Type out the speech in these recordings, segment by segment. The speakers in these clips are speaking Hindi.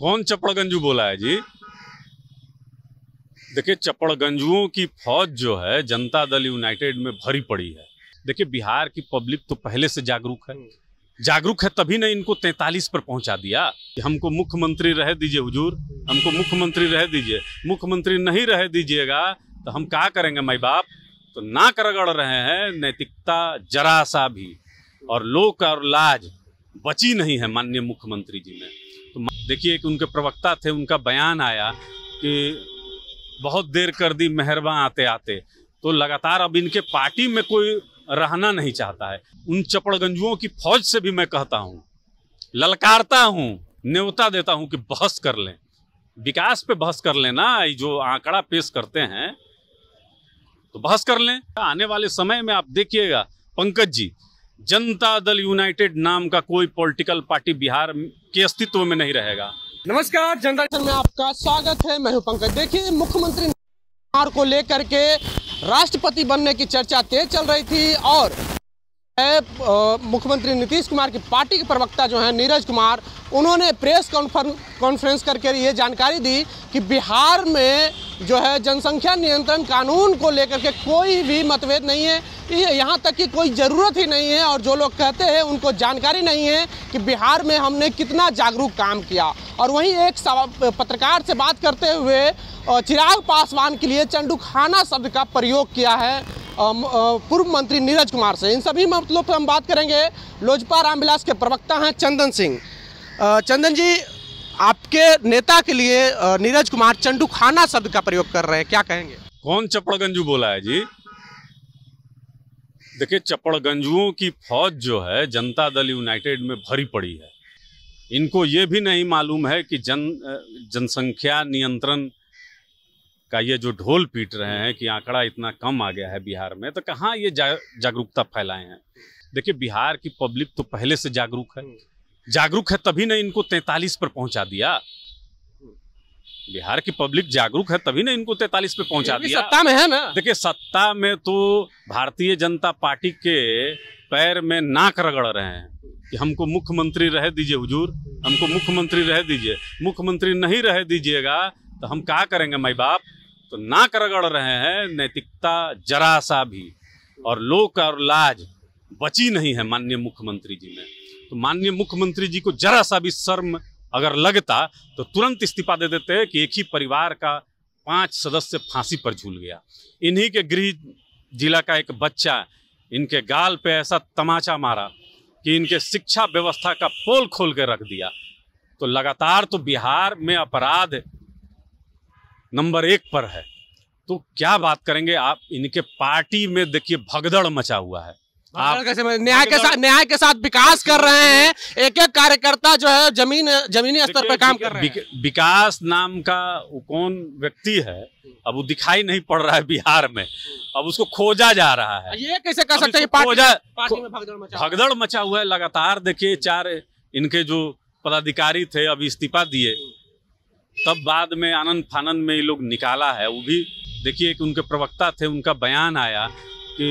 कौन चपड़गंजू बोला है जी देखिए चपड़गंजुओं की फौज जो है जनता दल यूनाइटेड में भरी पड़ी है देखिए बिहार की पब्लिक तो पहले से जागरूक है जागरूक है तभी ना इनको 43 पर पहुंचा दिया हमको मुख्यमंत्री रह दीजिए हुजूर हमको मुख्यमंत्री रह दीजिए मुख्यमंत्री नहीं रह दीजिएगा तो हम क्या करेंगे माई बाप तो ना करगड़ रहे हैं नैतिकता जरा सा भी और लोक और लाज बची नहीं है माननीय मुख्यमंत्री जी में तो देखिए कि उनके प्रवक्ता थे उनका बयान आया कि बहुत देर कर दी मेहरबा आते आते तो लगातार अब इनके पार्टी में कोई रहना नहीं चाहता है उन चपड़गंजुओं की फौज से भी मैं कहता हूँ ललकारता हूँ न्योता देता हूँ कि बहस कर लें विकास पे बहस कर लेना जो आंकड़ा पेश करते हैं तो बहस कर लें आने वाले समय में आप देखिएगा पंकज जी जनता दल यूनाइटेड नाम का कोई पॉलिटिकल पार्टी बिहार के अस्तित्व में नहीं रहेगा नमस्कार जनता दल में आपका स्वागत है मैं हूं पंकज देखिए मुख्यमंत्री को लेकर के राष्ट्रपति बनने की चर्चा तेज चल रही थी और मुख्यमंत्री नीतीश कुमार की पार्टी के प्रवक्ता जो हैं नीरज कुमार उन्होंने प्रेस कॉन्फ्रेंस करके ये जानकारी दी कि बिहार में जो है जनसंख्या नियंत्रण कानून को लेकर के कोई भी मतभेद नहीं है यहाँ तक कि कोई ज़रूरत ही नहीं है और जो लोग कहते हैं उनको जानकारी नहीं है कि बिहार में हमने कितना जागरूक काम किया और वहीं एक पत्रकार से बात करते हुए चिराग पासवान के लिए चंडू खाना शब्द का प्रयोग किया है पूर्व मंत्री नीरज कुमार से इन सभी मामलों मतलब पर हम बात करेंगे लोजपा रामविलास के प्रवक्ता हैं चंदन सिंह चंदन जी आपके नेता के लिए नीरज कुमार चंडू खाना शब्द का प्रयोग कर रहे हैं क्या कहेंगे कौन चपड़गंजू बोला है जी देखिए चपड़गंजुओं की फौज जो है जनता दल यूनाइटेड में भरी पड़ी है इनको ये भी नहीं मालूम है कि जन जनसंख्या नियंत्रण का ये जो ढोल पीट रहे हैं कि आंकड़ा इतना कम आ गया है बिहार में तो कहाँ ये जा, जागरूकता फैलाए हैं देखिए बिहार की पब्लिक तो पहले से जागरूक है जागरूक है तभी ने इनको तैतालीस पर पहुंचा दिया बिहार की पब्लिक जागरूक है तभी ने इनको तैतालीस पे पहुंचा दिया सत्ता में है ना देखिए सत्ता में तो भारतीय जनता पार्टी के पैर में नाक रगड़ रहे हैं कि हमको मुख्यमंत्री रह दीजिए हुजूर हमको मुख्यमंत्री रह दीजिए मुख्यमंत्री नहीं रह दीजिएगा तो हम क्या करेंगे माई बाप तो नाक रगड़ रहे हैं नैतिकता जरा सा भी और लोक और लाज बची नहीं है माननीय मुख्यमंत्री जी में तो माननीय मुख्यमंत्री जी को जरा सा भी शर्म अगर लगता तो तुरंत इस्तीफा दे देते कि एक ही परिवार का पांच सदस्य फांसी पर झूल गया इन्हीं के गृह जिला का एक बच्चा इनके गाल पे ऐसा तमाचा मारा कि इनके शिक्षा व्यवस्था का पोल खोल कर रख दिया तो लगातार तो बिहार में अपराध नंबर एक पर है तो क्या बात करेंगे आप इनके पार्टी में देखिए भगदड़ मचा हुआ है आप न्याय के साथ न्याय के साथ विकास कर रहे हैं एक एक कार्यकर्ता जो है जमीन जमीनी स्तर पर काम कर रहे हैं विकास नाम का कौन व्यक्ति है अब वो दिखाई नहीं पड़ रहा है बिहार में अब उसको खोजा जा रहा है ये कैसे कर सकते हैं खोजा भगदड़ मचा हुआ है लगातार देखिए चार इनके जो पदाधिकारी थे अब इस्तीफा दिए तब बाद में आनंद फानंद में ये लोग निकाला है वो भी देखिए कि उनके प्रवक्ता थे उनका बयान आया कि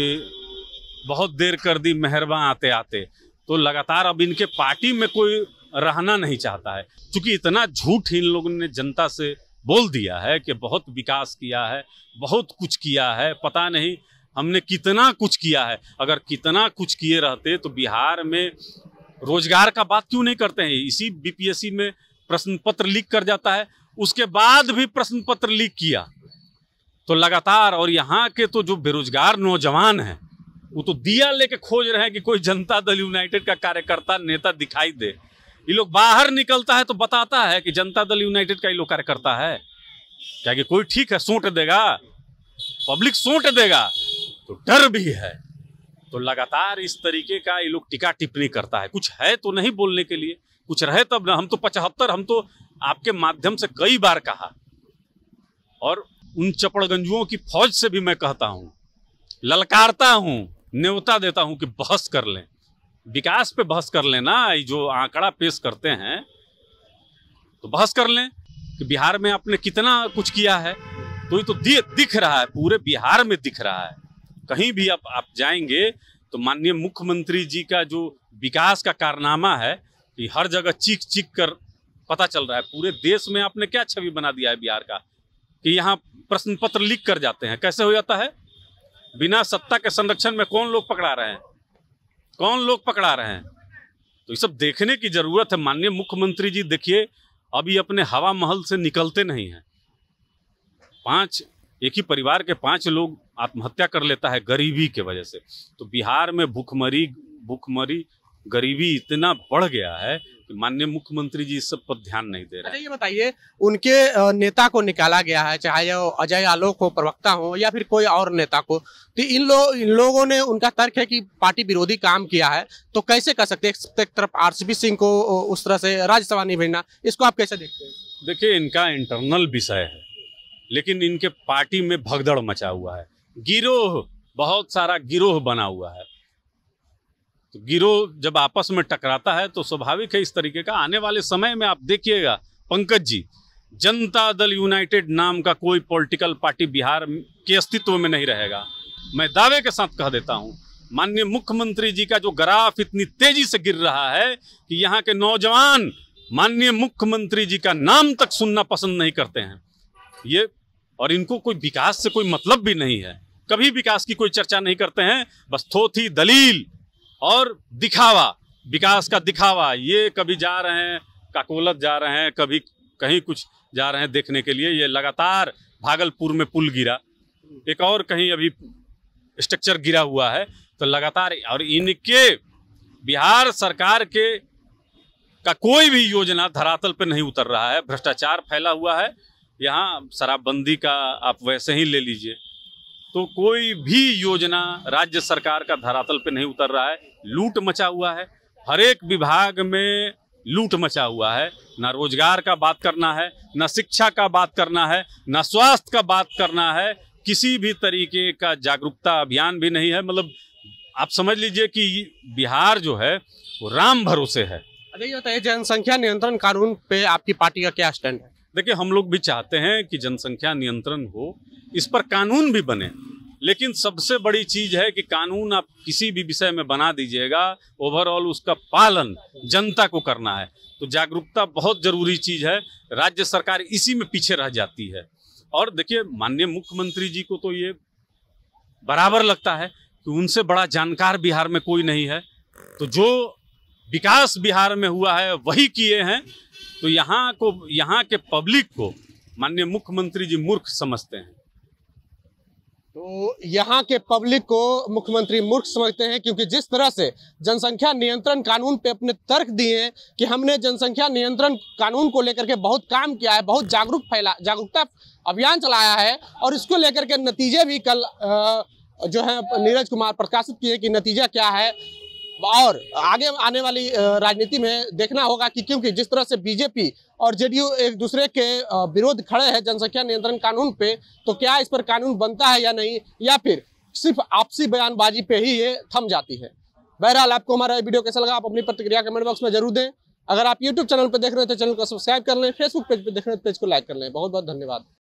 बहुत देर कर दी मेहरबान आते आते तो लगातार अब इनके पार्टी में कोई रहना नहीं चाहता है क्योंकि इतना झूठ इन लोगों ने जनता से बोल दिया है कि बहुत विकास किया है बहुत कुछ किया है पता नहीं हमने कितना कुछ किया है अगर कितना कुछ किए रहते तो बिहार में रोजगार का बात क्यों नहीं करते हैं इसी बीपीएससी में प्रश्न पत्र लीक कर जाता है उसके बाद भी प्रश्न पत्र लीक किया तो लगातार और यहाँ के तो जो बेरोजगार नौजवान हैं वो तो दिया लेके खोज रहे हैं कि कोई जनता दल यूनाइटेड का कार्यकर्ता नेता दिखाई दे ये लोग बाहर निकलता है तो बताता है कि जनता दल यूनाइटेड का ये लोग कार्यकर्ता है क्या कि कोई ठीक है सोट देगा पब्लिक सोट देगा तो डर भी है तो लगातार इस तरीके का ये लोग टिका टिप्पणी करता है कुछ है तो नहीं बोलने के लिए कुछ रहे तब तो ना हम तो पचहत्तर हम तो आपके माध्यम से कई बार कहा और उन चपड़गंजुओं की फौज से भी मैं कहता हूँ ललकारता हूँ न्योता देता हूँ कि बहस कर लें विकास पे बहस कर लेना जो आंकड़ा पेश करते हैं तो बहस कर लें कि बिहार में आपने कितना कुछ किया है तो ये तो दिख रहा है पूरे बिहार में दिख रहा है कहीं भी आप आप जाएंगे तो माननीय मुख्यमंत्री जी का जो विकास का कारनामा है कि हर जगह चीख चीख कर पता चल रहा है पूरे देश में आपने क्या छवि बना दिया है बिहार का कि यहाँ प्रश्न पत्र लिख कर जाते हैं कैसे हो जाता है बिना सत्ता के संरक्षण में कौन लोग पकड़ा रहे हैं कौन लोग पकड़ा रहे हैं तो ये सब देखने की ज़रूरत है माननीय मुख्यमंत्री जी देखिए अभी अपने हवा महल से निकलते नहीं हैं पांच एक ही परिवार के पांच लोग आत्महत्या कर लेता है गरीबी के वजह से तो बिहार में भूखमरी भूखमरी गरीबी इतना बढ़ गया है कि माननीय मुख्यमंत्री जी इस सब पर ध्यान नहीं दे रहे अच्छा, ये बताइए उनके नेता को निकाला गया है चाहे वो अजय आलोक हो प्रवक्ता हो या फिर कोई और नेता को तो इन लोग इन लोगों ने उनका तर्क है कि पार्टी विरोधी काम किया है तो कैसे कर सकते हैं एक तरफ आर सिंह को उस तरह से राज्यसभा नहीं भेजना इसको आप कैसे देखते हैं देखिए इनका इंटरनल विषय है लेकिन इनके पार्टी में भगदड़ मचा हुआ है गिरोह बहुत सारा गिरोह बना हुआ है तो गिरोह जब आपस में टकराता है तो स्वाभाविक है इस तरीके का आने वाले समय में आप देखिएगा पंकज जी जनता दल यूनाइटेड नाम का कोई पॉलिटिकल पार्टी बिहार के अस्तित्व में नहीं रहेगा मैं दावे के साथ कह देता हूँ माननीय मुख्यमंत्री जी का जो ग्राफ इतनी तेजी से गिर रहा है कि यहाँ के नौजवान माननीय मुख्यमंत्री जी का नाम तक सुनना पसंद नहीं करते हैं ये और इनको कोई विकास से कोई मतलब भी नहीं है कभी विकास की कोई चर्चा नहीं करते हैं बस थोथी दलील और दिखावा विकास का दिखावा ये कभी जा रहे हैं काकोलत जा रहे हैं कभी कहीं कुछ जा रहे हैं देखने के लिए ये लगातार भागलपुर में पुल गिरा एक और कहीं अभी स्ट्रक्चर गिरा हुआ है तो लगातार और इनके बिहार सरकार के का कोई भी योजना धरातल पर नहीं उतर रहा है भ्रष्टाचार फैला हुआ है यहाँ शराबबंदी का आप वैसे ही ले लीजिए तो कोई भी योजना राज्य सरकार का धरातल पे नहीं उतर रहा है लूट मचा हुआ है हर एक विभाग में लूट मचा हुआ है ना रोजगार का बात करना है ना शिक्षा का बात करना है ना स्वास्थ्य का बात करना है किसी भी तरीके का जागरूकता अभियान भी नहीं है मतलब आप समझ लीजिए कि बिहार जो है वो राम भरोसे है अरे ये बताइए तो जनसंख्या नियंत्रण कानून पे आपकी पार्टी का क्या स्टैंड है देखिए हम लोग भी चाहते हैं कि जनसंख्या नियंत्रण हो इस पर कानून भी बने लेकिन सबसे बड़ी चीज है कि कानून आप किसी भी विषय में बना दीजिएगा ओवरऑल उसका पालन जनता को करना है तो जागरूकता बहुत जरूरी चीज है राज्य सरकार इसी में पीछे रह जाती है और देखिए माननीय मुख्यमंत्री जी को तो ये बराबर लगता है कि उनसे बड़ा जानकार बिहार में कोई नहीं है तो जो विकास बिहार में हुआ है वही किए हैं तो यहाँ को यहाँ के पब्लिक को माननीय मुख्यमंत्री जी मूर्ख समझते हैं तो यहाँ के पब्लिक को मुख्यमंत्री मूर्ख समझते हैं क्योंकि जिस तरह से जनसंख्या नियंत्रण कानून पे अपने तर्क दिए हैं कि हमने जनसंख्या नियंत्रण कानून को लेकर के बहुत काम किया है बहुत जागरूक फैला जागरूकता अभियान चलाया है और इसको लेकर के नतीजे भी कल आ, जो है नीरज कुमार प्रकाशित किए कि नतीजा क्या है और आगे आने वाली राजनीति में देखना होगा कि क्योंकि जिस तरह से बीजेपी और जेडीयू एक दूसरे के विरोध खड़े हैं जनसंख्या नियंत्रण कानून पे तो क्या इस पर कानून बनता है या नहीं या फिर सिर्फ आपसी बयानबाजी पे ही ये थम जाती है बहरहाल आपको हमारा वीडियो कैसा लगा आप अपनी प्रतिक्रिया कमेंट बॉक्स में जरूर दें अगर आप यूट्यूब चैनल पर देख रहे हैं तो चैनल को सब्सक्राइब कर लें फेसबुक पेज पर देख रहे हैं पेज तो को लाइक कर लें बहुत बहुत धन्यवाद